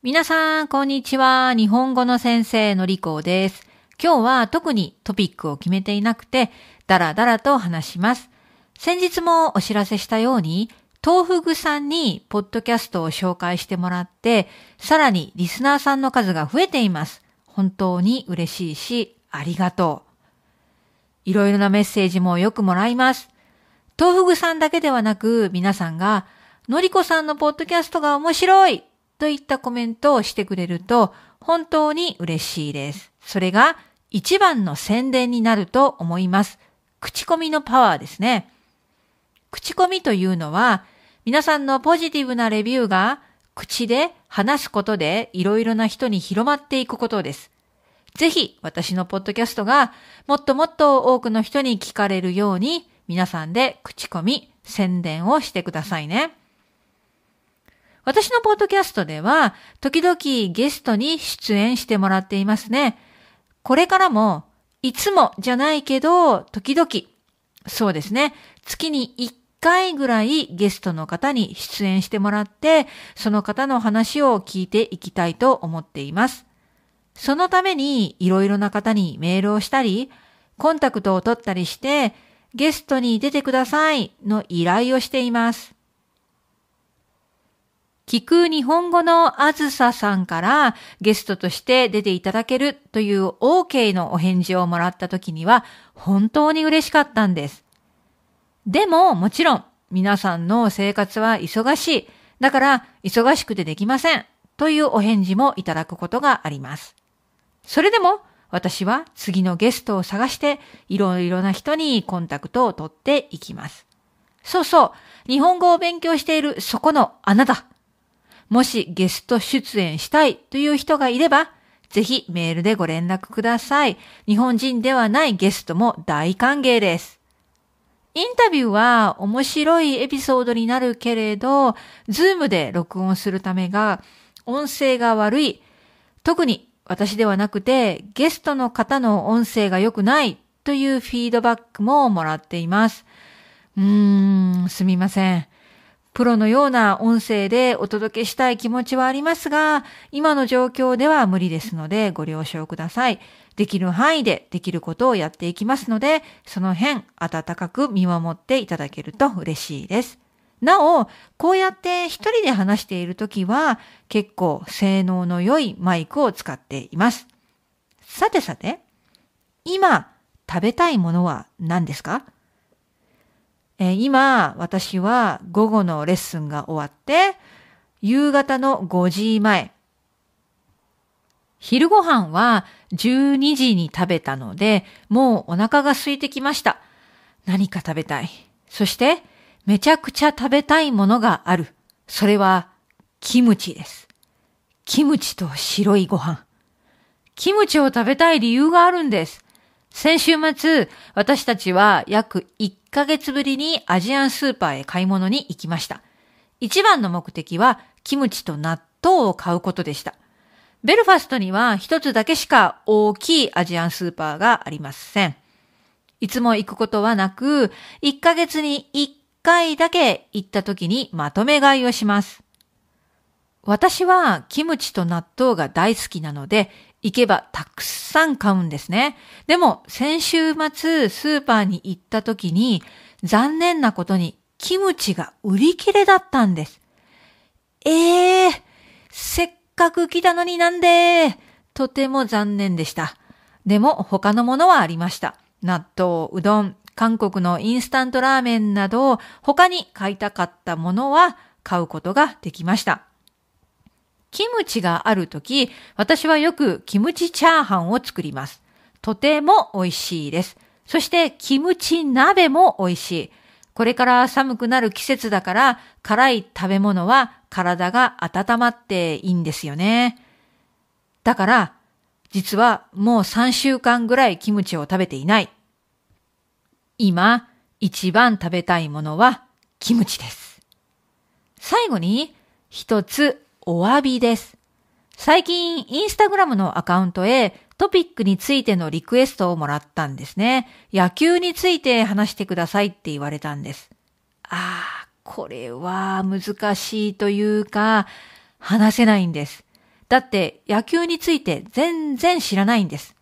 皆さん、こんにちは。日本語の先生のりこです。今日は特にトピックを決めていなくて、だらだらと話します。先日もお知らせしたように、豆腐具さんにポッドキャストを紹介してもらって、さらにリスナーさんの数が増えています。本当に嬉しいし、ありがとう。いろいろなメッセージもよくもらいます。豆腐具さんだけではなく、皆さんが、のりこさんのポッドキャストが面白いといったコメントをしてくれると本当に嬉しいです。それが一番の宣伝になると思います。口コミのパワーですね。口コミというのは皆さんのポジティブなレビューが口で話すことでいろいろな人に広まっていくことです。ぜひ私のポッドキャストがもっともっと多くの人に聞かれるように皆さんで口コミ、宣伝をしてくださいね。私のポッドキャストでは、時々ゲストに出演してもらっていますね。これからも、いつもじゃないけど、時々、そうですね、月に1回ぐらいゲストの方に出演してもらって、その方の話を聞いていきたいと思っています。そのために、いろいろな方にメールをしたり、コンタクトを取ったりして、ゲストに出てくださいの依頼をしています。聞く日本語のあずささんからゲストとして出ていただけるという OK のお返事をもらった時には本当に嬉しかったんです。でももちろん皆さんの生活は忙しい。だから忙しくてできません。というお返事もいただくことがあります。それでも私は次のゲストを探していろいろな人にコンタクトを取っていきます。そうそう、日本語を勉強しているそこのあなた。もしゲスト出演したいという人がいれば、ぜひメールでご連絡ください。日本人ではないゲストも大歓迎です。インタビューは面白いエピソードになるけれど、ズームで録音するためが音声が悪い。特に私ではなくてゲストの方の音声が良くないというフィードバックももらっています。うーん、すみません。プロのような音声でお届けしたい気持ちはありますが、今の状況では無理ですのでご了承ください。できる範囲でできることをやっていきますので、その辺温かく見守っていただけると嬉しいです。なお、こうやって一人で話しているときは結構性能の良いマイクを使っています。さてさて、今食べたいものは何ですかえー、今、私は午後のレッスンが終わって、夕方の5時前。昼ご飯は12時に食べたので、もうお腹が空いてきました。何か食べたい。そして、めちゃくちゃ食べたいものがある。それは、キムチです。キムチと白いご飯。キムチを食べたい理由があるんです。先週末、私たちは約1ヶ月ぶりにアジアンスーパーへ買い物に行きました。一番の目的はキムチと納豆を買うことでした。ベルファストには一つだけしか大きいアジアンスーパーがありません。いつも行くことはなく、1ヶ月に1回だけ行った時にまとめ買いをします。私はキムチと納豆が大好きなので、行けばたくさん買うんですね。でも先週末スーパーに行った時に残念なことにキムチが売り切れだったんです。ええー、せっかく来たのになんでとても残念でした。でも他のものはありました。納豆、うどん、韓国のインスタントラーメンなど他に買いたかったものは買うことができました。キムチがあるとき、私はよくキムチチャーハンを作ります。とても美味しいです。そしてキムチ鍋も美味しい。これから寒くなる季節だから、辛い食べ物は体が温まっていいんですよね。だから、実はもう3週間ぐらいキムチを食べていない。今、一番食べたいものはキムチです。最後に、一つお詫びです。最近、インスタグラムのアカウントへトピックについてのリクエストをもらったんですね。野球について話してくださいって言われたんです。ああ、これは難しいというか、話せないんです。だって野球について全然知らないんです。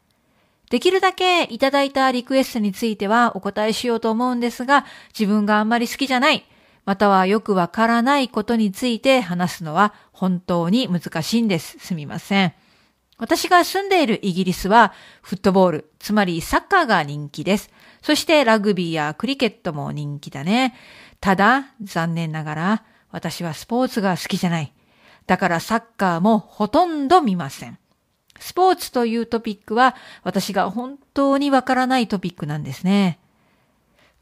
できるだけいただいたリクエストについてはお答えしようと思うんですが、自分があんまり好きじゃない。またはよくわからないことについて話すのは本当に難しいんです。すみません。私が住んでいるイギリスはフットボール、つまりサッカーが人気です。そしてラグビーやクリケットも人気だね。ただ、残念ながら私はスポーツが好きじゃない。だからサッカーもほとんど見ません。スポーツというトピックは私が本当にわからないトピックなんですね。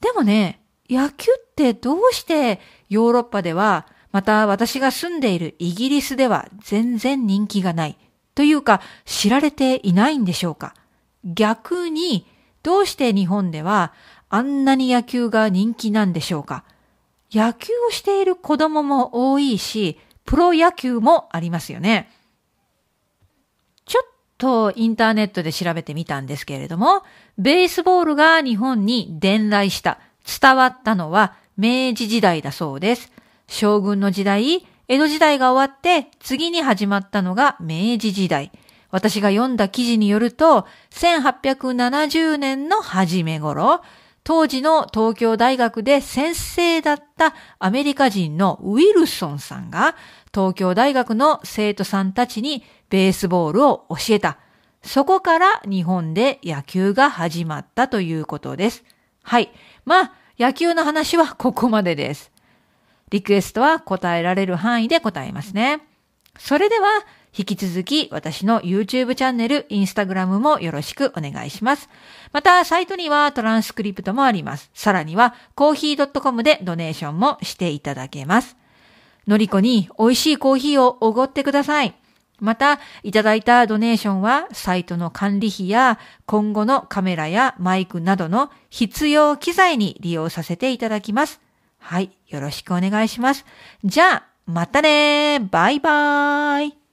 でもね、野球ってどうしてヨーロッパでは、また私が住んでいるイギリスでは全然人気がない、というか知られていないんでしょうか逆に、どうして日本ではあんなに野球が人気なんでしょうか野球をしている子供も多いし、プロ野球もありますよね。ちょっとインターネットで調べてみたんですけれども、ベースボールが日本に伝来した伝わったのは明治時代だそうです。将軍の時代、江戸時代が終わって次に始まったのが明治時代。私が読んだ記事によると、1870年の初め頃、当時の東京大学で先生だったアメリカ人のウィルソンさんが東京大学の生徒さんたちにベースボールを教えた。そこから日本で野球が始まったということです。はい。まあ、野球の話はここまでです。リクエストは答えられる範囲で答えますね。それでは、引き続き私の YouTube チャンネル、Instagram もよろしくお願いします。また、サイトにはトランスクリプトもあります。さらには、コーヒー .com でドネーションもしていただけます。のりこに美味しいコーヒーをおごってください。また、いただいたドネーションは、サイトの管理費や、今後のカメラやマイクなどの必要機材に利用させていただきます。はい、よろしくお願いします。じゃあ、またねバイバーイ